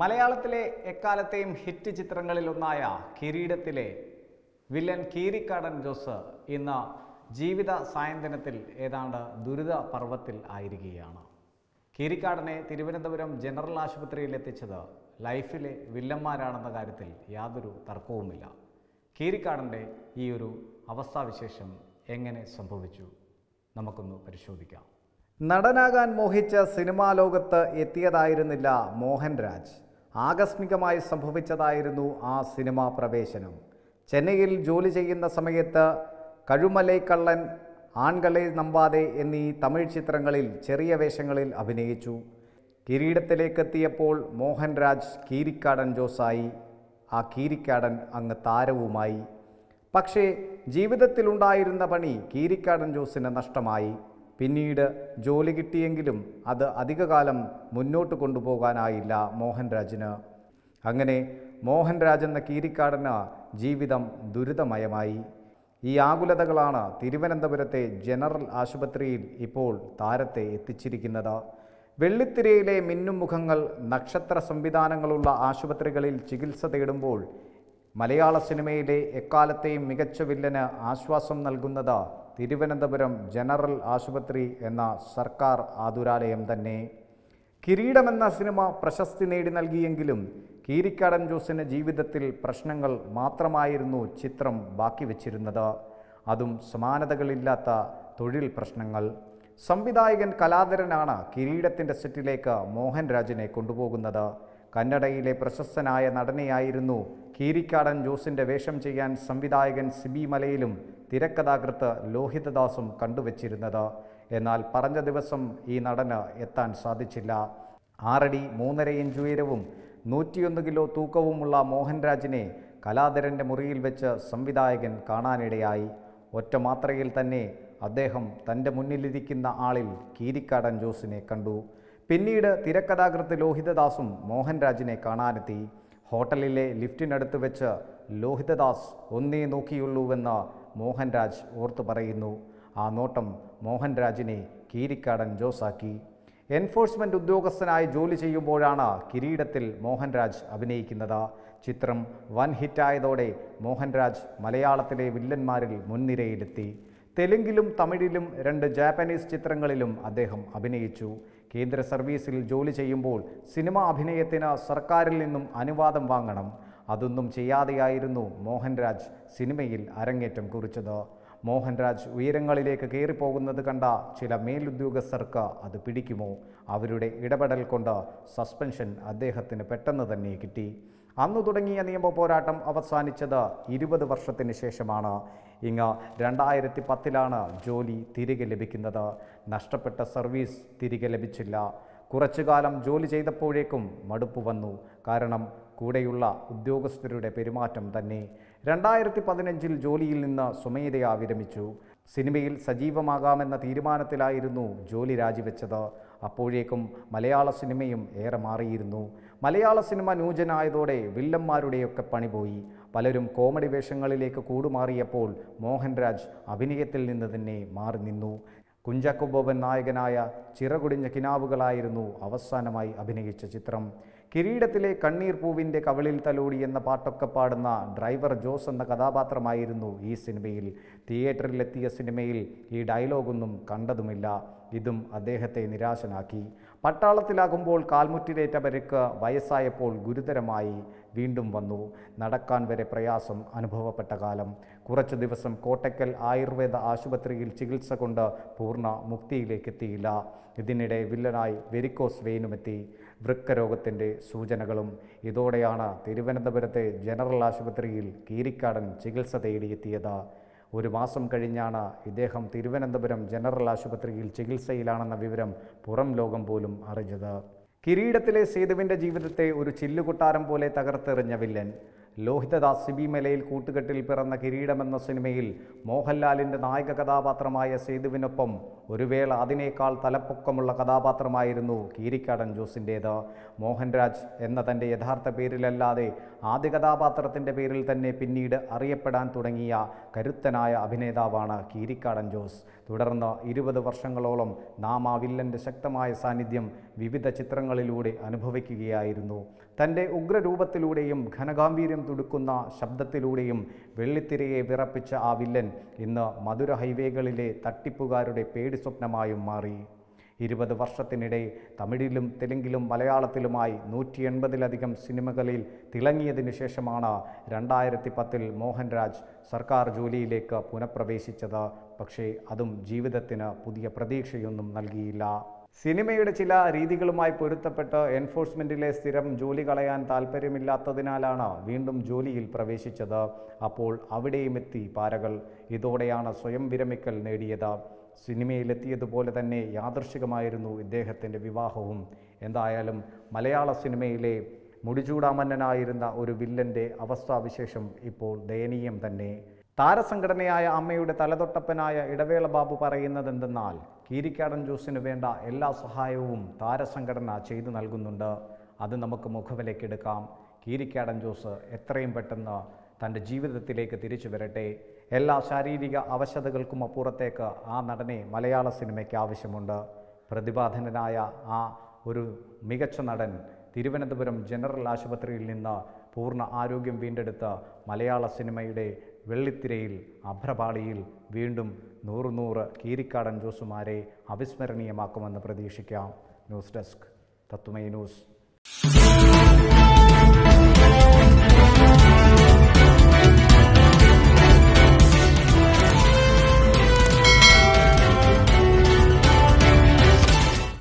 മലയാളത്തിലെ എക്കാലത്തെയും ഹിറ്റ് ചിത്രങ്ങളിലൊന്നായ കിരീടത്തിലെ വില്ലൻ കീരിക്കാടൻ ജോസ് ഇന്ന് ജീവിത സായന്തനത്തിൽ ഏതാണ്ട് ദുരിത പർവ്വത്തിൽ ആയിരിക്കുകയാണ് കീരിക്കാടനെ തിരുവനന്തപുരം ജനറൽ ആശുപത്രിയിൽ എത്തിച്ചത് ലൈഫിലെ വില്ലന്മാരാണെന്ന കാര്യത്തിൽ യാതൊരു തർക്കവുമില്ല കീരിക്കാടൻ്റെ ഈ ഒരു അവസ്ഥാവിശേഷം എങ്ങനെ സംഭവിച്ചു നമുക്കൊന്ന് പരിശോധിക്കാം നടനാകാൻ മോഹിച്ച സിനിമാ ലോകത്ത് എത്തിയതായിരുന്നില്ല മോഹൻരാജ് ആകസ്മികമായി സംഭവിച്ചതായിരുന്നു ആ സിനിമാ പ്രവേശനം ചെന്നൈയിൽ ജോലി ചെയ്യുന്ന സമയത്ത് കഴുമലൈ കള്ളൻ ആൺകളെ നമ്പാതെ എന്നീ തമിഴ് ചിത്രങ്ങളിൽ ചെറിയ വേഷങ്ങളിൽ അഭിനയിച്ചു കിരീടത്തിലേക്കെത്തിയപ്പോൾ മോഹൻരാജ് കീരിക്കാടൻ ജോസായി ആ കീരിക്കാടൻ അങ്ങ് താരവുമായി പക്ഷേ ജീവിതത്തിലുണ്ടായിരുന്ന പണി കീരിക്കാടൻ ജോസിന് നഷ്ടമായി പിന്നീട് ജോലി കിട്ടിയെങ്കിലും അത് അധികകാലം മുന്നോട്ട് കൊണ്ടുപോകാനായില്ല മോഹൻരാജിന് അങ്ങനെ മോഹൻരാജ് എന്ന കീരിക്കാടന് ജീവിതം ദുരിതമയമായി ഈ ആകുലതകളാണ് തിരുവനന്തപുരത്തെ ജനറൽ ആശുപത്രിയിൽ ഇപ്പോൾ താരത്തെ എത്തിച്ചിരിക്കുന്നത് വെള്ളിത്തിരയിലെ മിന്നും മുഖങ്ങൾ നക്ഷത്ര സംവിധാനങ്ങളുള്ള ആശുപത്രികളിൽ ചികിത്സ തേടുമ്പോൾ മലയാള സിനിമയിലെ എക്കാലത്തെയും മികച്ച വില്ലന് ആശ്വാസം നൽകുന്നത് തിരുവനന്തപുരം ജനറൽ ആശുപത്രി എന്ന സർക്കാർ ആതുരാലയം തന്നെ കിരീടം എന്ന സിനിമ പ്രശസ്തി നേടി നൽകിയെങ്കിലും കീരിക്കാടൻ ജോസിൻ്റെ ജീവിതത്തിൽ പ്രശ്നങ്ങൾ മാത്രമായിരുന്നു ചിത്രം ബാക്കി വച്ചിരുന്നത് അതും സമാനതകളില്ലാത്ത തൊഴിൽ പ്രശ്നങ്ങൾ സംവിധായകൻ കലാധരനാണ് കിരീടത്തിൻ്റെ സെറ്റിലേക്ക് മോഹൻരാജിനെ കൊണ്ടുപോകുന്നത് കന്നഡയിലെ പ്രശസ്തനായ നടനെയായിരുന്നു കീരിക്കാടൻ ജോസിൻ്റെ വേഷം ചെയ്യാൻ സംവിധായകൻ സിബി മലയിലും തിരക്കഥാകൃത്ത് ലോഹിതദാസും കണ്ടുവച്ചിരുന്നത് എന്നാൽ പറഞ്ഞ ദിവസം ഈ നടന് എത്താൻ സാധിച്ചില്ല ആറടി മൂന്നര ഇഞ്ച് ഉയരവും നൂറ്റിയൊന്ന് കിലോ തൂക്കവുമുള്ള മോഹൻരാജിനെ കലാധരൻ്റെ മുറിയിൽ വെച്ച് സംവിധായകൻ കാണാനിടയായി ഒറ്റ മാത്രയിൽ തന്നെ അദ്ദേഹം തൻ്റെ മുന്നിലിരിക്കുന്ന ആളിൽ കീരിക്കാടൻ ജോസിനെ കണ്ടു പിന്നീട് തിരക്കഥാകൃത്ത് ലോഹിതദാസും മോഹൻരാജിനെ കാണാനെത്തി ഹോട്ടലിലെ ലിഫ്റ്റിനടുത്ത് വെച്ച് ലോഹിതദാസ് ഒന്നേ നോക്കിയുള്ളൂവെന്ന് മോഹൻരാജ് ഓർത്തു പറയുന്നു ആ നോട്ടം മോഹൻരാജിനെ കീരിക്കാടൻ ജോസാക്കി എൻഫോഴ്സ്മെൻ്റ് ഉദ്യോഗസ്ഥനായി ജോലി ചെയ്യുമ്പോഴാണ് കിരീടത്തിൽ മോഹൻരാജ് അഭിനയിക്കുന്നത് ചിത്രം വൻ ഹിറ്റായതോടെ മോഹൻരാജ് മലയാളത്തിലെ വില്ലന്മാരിൽ മുൻനിരയിലെത്തി തെലുങ്കിലും തമിഴിലും രണ്ട് ജാപ്പനീസ് ചിത്രങ്ങളിലും അദ്ദേഹം അഭിനയിച്ചു കേന്ദ്ര സർവീസിൽ ജോലി ചെയ്യുമ്പോൾ സിനിമ അഭിനയത്തിന് സർക്കാരിൽ നിന്നും അനുവാദം വാങ്ങണം അതൊന്നും ചെയ്യാതെയായിരുന്നു മോഹൻരാജ് സിനിമയിൽ അരങ്ങേറ്റം കുറിച്ചത് മോഹൻരാജ് ഉയരങ്ങളിലേക്ക് കയറിപ്പോകുന്നത് കണ്ട ചില മേലുദ്യോഗസ്ഥർക്ക് അത് പിടിക്കുമോ അവരുടെ ഇടപെടൽ കൊണ്ട് സസ്പെൻഷൻ അദ്ദേഹത്തിന് പെട്ടെന്ന് തന്നെ കിട്ടി അന്ന് തുടങ്ങിയ നിയമ പോരാട്ടം അവസാനിച്ചത് ഇരുപത് വർഷത്തിന് ശേഷമാണ് ഇങ്ങ് രണ്ടായിരത്തി പത്തിലാണ് ജോലി തിരികെ ലഭിക്കുന്നത് നഷ്ടപ്പെട്ട സർവീസ് തിരികെ ലഭിച്ചില്ല കുറച്ചു കാലം ജോലി ചെയ്തപ്പോഴേക്കും മടുപ്പ് വന്നു കാരണം കൂടെയുള്ള ഉദ്യോഗസ്ഥരുടെ പെരുമാറ്റം തന്നെ രണ്ടായിരത്തി പതിനഞ്ചിൽ ജോലിയിൽ നിന്ന് സുമേധ വിരമിച്ചു സിനിമയിൽ സജീവമാകാമെന്ന തീരുമാനത്തിലായിരുന്നു ജോലി രാജിവെച്ചത് അപ്പോഴേക്കും മലയാള സിനിമയും ഏറെ മാറിയിരുന്നു മലയാള സിനിമ നൂജനായതോടെ വില്ലന്മാരുടെയൊക്കെ പണിപോയി പലരും കോമഡി വേഷങ്ങളിലേക്ക് കൂടുമാറിയപ്പോൾ മോഹൻരാജ് അഭിനയത്തിൽ നിന്ന് തന്നെ മാറി നിന്നു കുഞ്ചാക്കോ നായകനായ ചിറകുടിഞ്ഞ കിനാവുകളായിരുന്നു അവസാനമായി അഭിനയിച്ച ചിത്രം കിരീടത്തിലെ കണ്ണീർ പൂവിൻ്റെ കവളിൽ തലോടി എന്ന പാട്ടൊക്കെ പാടുന്ന ഡ്രൈവർ ജോസ് എന്ന കഥാപാത്രമായിരുന്നു ഈ സിനിമയിൽ തിയേറ്ററിലെത്തിയ സിനിമയിൽ ഈ ഡയലോഗൊന്നും കണ്ടതുമില്ല ഇതും അദ്ദേഹത്തെ നിരാശനാക്കി പട്ടാളത്തിലാകുമ്പോൾ കാൽമുറ്റിലേറ്റ പരിക്ക് വയസ്സായപ്പോൾ ഗുരുതരമായി വീണ്ടും വന്നു നടക്കാൻ വരെ പ്രയാസം അനുഭവപ്പെട്ട കാലം കുറച്ച് ദിവസം കോട്ടക്കൽ ആയുർവേദ ആശുപത്രിയിൽ ചികിത്സ കൊണ്ട് പൂർണ്ണ മുക്തിയിലേക്കെത്തിയില്ല ഇതിനിടെ വില്ലനായി വെരിക്കോസ് വെയിനുമെത്തി വൃക്കരോഗത്തിൻ്റെ സൂചനകളും ഇതോടെയാണ് തിരുവനന്തപുരത്തെ ജനറൽ ആശുപത്രിയിൽ കീരിക്കാടൻ ചികിത്സ തേടിയെത്തിയത് ഒരു മാസം കഴിഞ്ഞാണ് ഇദ്ദേഹം തിരുവനന്തപുരം ജനറൽ ആശുപത്രിയിൽ ചികിത്സയിലാണെന്ന വിവരം പുറം ലോകം പോലും അറിഞ്ഞത് കിരീടത്തിലെ സേതുവിൻ്റെ ജീവിതത്തെ ഒരു ചില്ലുകൊട്ടാരം പോലെ തകർത്തെറിഞ്ഞ വില്ലൻ ലോഹിതദാസ് സിബിമലയിൽ കൂട്ടുകെട്ടിൽ പിറന്ന കിരീടം എന്ന സിനിമയിൽ മോഹൻലാലിൻ്റെ നായക കഥാപാത്രമായ സേതുവിനൊപ്പം ഒരു വേള അതിനേക്കാൾ തലപ്പൊക്കമുള്ള കഥാപാത്രമായിരുന്നു കീരിക്കാടൻ ജോസിൻ്റേത് മോഹൻരാജ് എന്ന തൻ്റെ യഥാർത്ഥ പേരിലല്ലാതെ ആദ്യ കഥാപാത്രത്തിൻ്റെ പേരിൽ തന്നെ പിന്നീട് അറിയപ്പെടാൻ തുടങ്ങിയ കരുത്തനായ അഭിനേതാവാണ് കീരിക്കാടൻ ജോസ് തുടർന്ന് ഇരുപത് വർഷങ്ങളോളം നാം ആ വില്ലൻ്റെ ശക്തമായ സാന്നിധ്യം വിവിധ ചിത്രങ്ങളിലൂടെ അനുഭവിക്കുകയായിരുന്നു തൻ്റെ ഉഗ്രരൂപത്തിലൂടെയും ഘനഗാംഭീര്യം ഹൃദയം തുടുക്കുന്ന ശബ്ദത്തിലൂടെയും വെള്ളിത്തിരയെ വിറപ്പിച്ച ആ വില്ലൻ ഇന്ന് മധുര ഹൈവേകളിലെ തട്ടിപ്പുകാരുടെ പേടി സ്വപ്നമായും മാറി ഇരുപത് വർഷത്തിനിടെ തമിഴിലും തെലുങ്കിലും മലയാളത്തിലുമായി നൂറ്റി എൺപതിലധികം സിനിമകളിൽ തിളങ്ങിയതിനു ശേഷമാണ് രണ്ടായിരത്തി പത്തിൽ മോഹൻരാജ് സർക്കാർ ജോലിയിലേക്ക് പുനഃപ്രവേശിച്ചത് പക്ഷേ അതും ജീവിതത്തിന് പുതിയ പ്രതീക്ഷയൊന്നും നൽകിയില്ല സിനിമയുടെ ചില രീതികളുമായി പൊരുത്തപ്പെട്ട് എൻഫോഴ്സ്മെന്റിലെ സ്ഥിരം ജോലി കളയാൻ താല്പര്യമില്ലാത്തതിനാലാണ് വീണ്ടും ജോലിയിൽ പ്രവേശിച്ചത് അപ്പോൾ അവിടെയും എത്തി പാരകൾ ഇതോടെയാണ് സ്വയം വിരമിക്കൽ നേടിയത് സിനിമയിലെത്തിയതുപോലെ തന്നെ യാദൃശികമായിരുന്നു ഇദ്ദേഹത്തിൻ്റെ വിവാഹവും എന്തായാലും മലയാള സിനിമയിലെ മുടിചൂടാമന്നനായിരുന്ന ഒരു വില്ലൻ്റെ അവസ്ഥാവിശേഷം ഇപ്പോൾ ദയനീയം തന്നെ താരസംഘടനയായ അമ്മയുടെ തലതൊട്ടപ്പനായ ഇടവേള ബാബു പറയുന്നത് എന്തെന്നാൽ കീരിക്കാടൻ ജ്യൂസിന് വേണ്ട എല്ലാ സഹായവും താരസംഘടന ചെയ്തു നൽകുന്നുണ്ട് അത് നമുക്ക് മുഖവിലേക്കെടുക്കാം കീരിക്കാടൻ ജ്യൂസ് എത്രയും പെട്ടെന്ന് തൻ്റെ ജീവിതത്തിലേക്ക് തിരിച്ചു വരട്ടെ എല്ലാ ശാരീരിക അവശതകൾക്കും അപ്പുറത്തേക്ക് ആ നടനെ മലയാള സിനിമയ്ക്ക് ആവശ്യമുണ്ട് പ്രതിഭാധനനായ ആ ഒരു മികച്ച നടൻ തിരുവനന്തപുരം ജനറൽ ആശുപത്രിയിൽ നിന്ന് പൂർണ്ണ ആരോഗ്യം വീണ്ടെടുത്ത് മലയാള സിനിമയുടെ വെള്ളിത്തിരയിൽ അഭ്രപാളിയിൽ വീണ്ടും നൂറുനൂറ് കീരിക്കാടൻ ജോസുമാരെ അവിസ്മരണീയമാക്കുമെന്ന് പ്രതീക്ഷിക്കാം ന്യൂസ് ഡെസ്ക് തത്വമൈ ന്യൂസ്